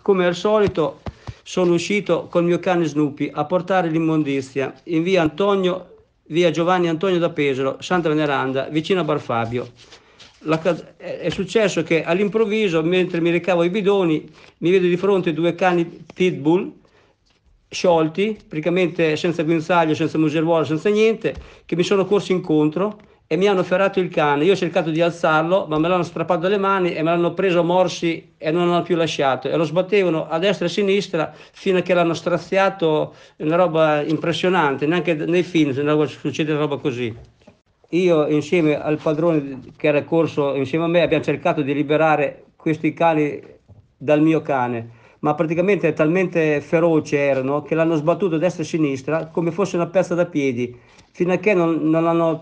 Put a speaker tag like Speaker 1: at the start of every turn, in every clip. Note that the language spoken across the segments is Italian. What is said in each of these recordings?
Speaker 1: Come al solito sono uscito col mio cane Snoopy a portare l'immondizia in via, Antonio, via Giovanni Antonio da Pesaro, Santa Veneranda, vicino a Barfabio. La, eh, è successo che all'improvviso, mentre mi recavo i bidoni, mi vedo di fronte due cani pitbull sciolti, praticamente senza guinzaglio, senza museruolo, senza niente, che mi sono corsi incontro e mi hanno ferrato il cane. Io ho cercato di alzarlo, ma me l'hanno strappato dalle mani e me l'hanno preso morsi e non l'hanno più lasciato. E lo sbattevano a destra e a sinistra fino a che l'hanno straziato, una roba impressionante. Neanche nei film succede una roba così. Io insieme al padrone che era corso insieme a me abbiamo cercato di liberare questi cani dal mio cane ma praticamente talmente feroci erano che l'hanno sbattuto a destra e a sinistra come fosse una pezza da piedi, fino a che non, non hanno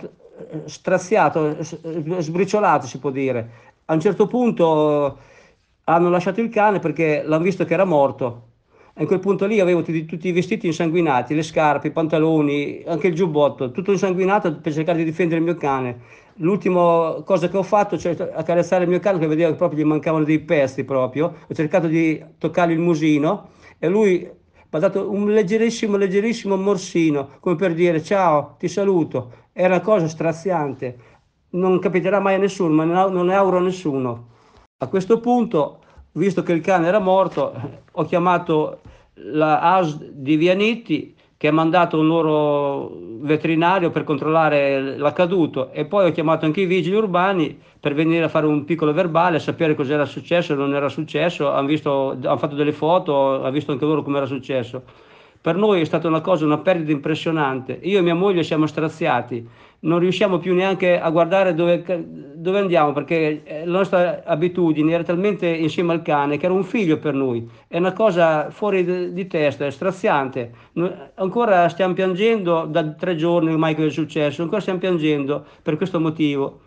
Speaker 1: straziato, sbriciolato si può dire. A un certo punto eh, hanno lasciato il cane perché l'hanno visto che era morto. E in quel punto lì avevo tutti, tutti, i vestiti insanguinati, le scarpe, i pantaloni, anche il giubbotto, tutto insanguinato per cercare di difendere il mio cane. L'ultima cosa che ho fatto, cioè accarezzare il mio cane, che vedevo che proprio gli mancavano dei pezzi proprio, ho cercato di toccargli il musino e lui Badate, un leggerissimo, leggerissimo morsino, come per dire ciao, ti saluto. Era una cosa straziante, non capiterà mai a nessuno, ma non auguro a nessuno. A questo punto, visto che il cane era morto, ho chiamato la AS di Vianitti che ha mandato un loro veterinario per controllare l'accaduto e poi ho chiamato anche i vigili urbani per venire a fare un piccolo verbale, a sapere cos'era successo e non era successo, hanno, visto, hanno fatto delle foto, hanno visto anche loro come era successo. Per noi è stata una cosa, una perdita impressionante. Io e mia moglie siamo straziati, non riusciamo più neanche a guardare dove, dove andiamo? Perché eh, la nostra abitudine era talmente insieme al cane che era un figlio per noi, è una cosa fuori di testa, è straziante. Ancora stiamo piangendo da tre giorni ormai che è successo, ancora stiamo piangendo per questo motivo.